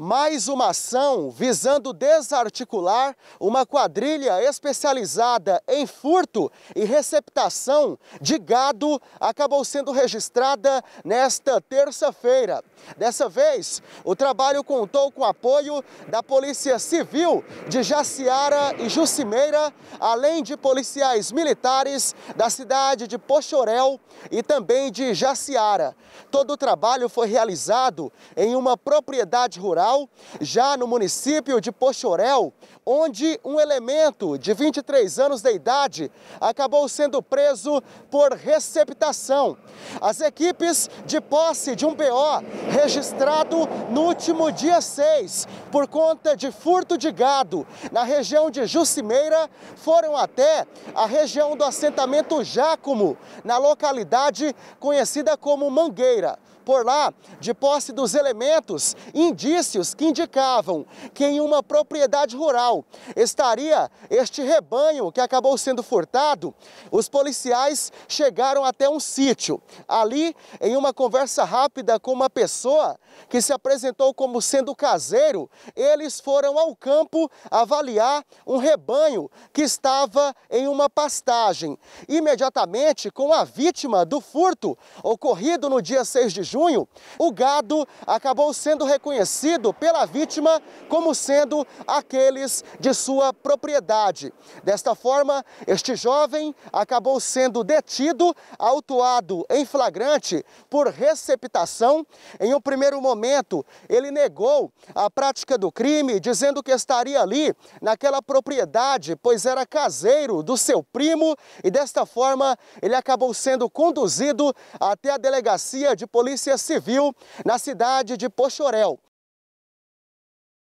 mais uma ação visando desarticular uma quadrilha especializada em furto e receptação de gado acabou sendo registrada nesta terça-feira. Dessa vez, o trabalho contou com o apoio da Polícia Civil de Jaciara e Jucimeira, além de policiais militares da cidade de Pochorel e também de Jaciara. Todo o trabalho foi realizado em uma propriedade rural Federal, já no município de Pochorel, onde um elemento de 23 anos de idade acabou sendo preso por receptação. As equipes de posse de um BO registrado no último dia 6 por conta de furto de gado na região de Jucimeira foram até a região do assentamento Jácomo, na localidade conhecida como Mangueira. Por lá, de posse dos elementos, indícios que indicavam que em uma propriedade rural estaria este rebanho que acabou sendo furtado, os policiais chegaram até um sítio. Ali, em uma conversa rápida com uma pessoa que se apresentou como sendo caseiro, eles foram ao campo avaliar um rebanho que estava em uma pastagem. Imediatamente, com a vítima do furto ocorrido no dia 6 de junho, o gado acabou sendo reconhecido pela vítima como sendo aqueles de sua propriedade. Desta forma, este jovem acabou sendo detido, autuado em flagrante por receptação. Em um primeiro momento, ele negou a prática do crime, dizendo que estaria ali naquela propriedade, pois era caseiro do seu primo, e desta forma ele acabou sendo conduzido até a delegacia de polícia Polícia Civil na cidade de Pochorel.